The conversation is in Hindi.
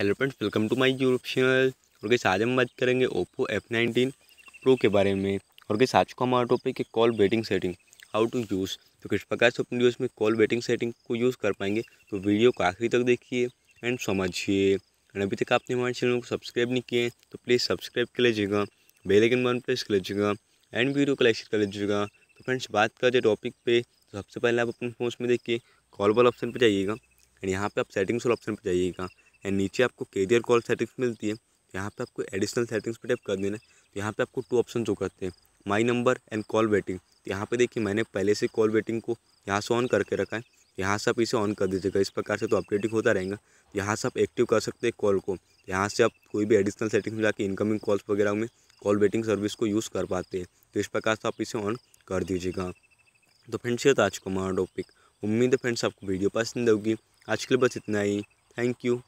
hello friends welcome to my YouTube channel और कैसे आज हम बात करेंगे ओप्पो एफ नाइनटीन प्रो के बारे में और कैसे आज को हमारा टॉपिक है call waiting setting how to use तो किस प्रकार से अपने यूज़ में कॉल वेटिंग सेटिंग को यूज़ कर पाएंगे तो वीडियो को आखिरी तक देखिए एंड समझिए एंड अभी तक आपने हमारे चैनल को सब्सक्राइब नहीं किए तो प्लीज़ सब्सक्राइब कर लीजिएगा बेलाइकन बन प्रेस कर लीजिएगा एंड वीडियो को लाइक कर लीजिएगा तो फ्रेंड्स बात कर जाए टॉपिक पे तो सबसे पहले आप अपने फोन में देखिए कॉल वाला ऑप्शन पर जाइएगा एंड यहाँ पर आप सेटिंग्स वाले ऑप्शन पर जाइएगा एंड नीचे आपको कैरियर कॉल सेटिंग्स मिलती है यहाँ पे आपको एडिशनल सेटिंग्स पे टैप कर देना है तो यहाँ पे आपको टू ऑप्शन जो करते हैं my number and call waiting तो यहाँ पे देखिए मैंने पहले से कॉल वेटिंग को यहाँ से ऑन करके रखा है यहाँ से आप इसे ऑन कर दीजिएगा इस प्रकार से तो अपडेटिंग होता रहेगा यहाँ से आप एक्टिव कर सकते हैं कॉल को यहाँ से आप कोई भी एडिशनल सेटिंग्स में जाकर इनकमिंग कॉल्स वगैरह में कॉल वेटिंग सर्विस को यूज़ कर पाते हैं तो इस प्रकार से आप इसे ऑन कर दीजिएगा तो फ्रेंड्स ये था आज का हमारा टॉपिक उम्मीद है फ्रेंड्स आपको वीडियो पसंद होगी आज के लिए बस इतना ही थैंक यू